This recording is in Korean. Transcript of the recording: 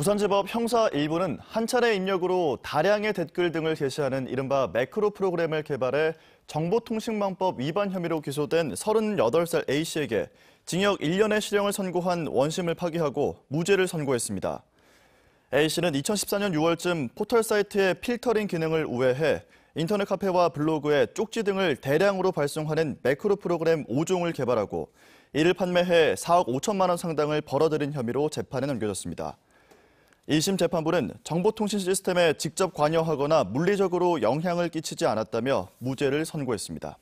부산지법 형사 1부는 한 차례 입력으로 다량의 댓글 등을 게시하는 이른바 매크로 프로그램을 개발해 정보통신망법 위반 혐의로 기소된 38살 A씨에게 징역 1년의 실형을 선고한 원심을 파기하고 무죄를 선고했습니다. A씨는 2014년 6월쯤 포털사이트의 필터링 기능을 우회해 인터넷 카페와 블로그에 쪽지 등을 대량으로 발송하는 매크로 프로그램 5종을 개발하고 이를 판매해 4억 5천만 원 상당을 벌어들인 혐의로 재판에 넘겨졌습니다. 1심 재판부는 정보통신 시스템에 직접 관여하거나 물리적으로 영향을 끼치지 않았다며 무죄를 선고했습니다.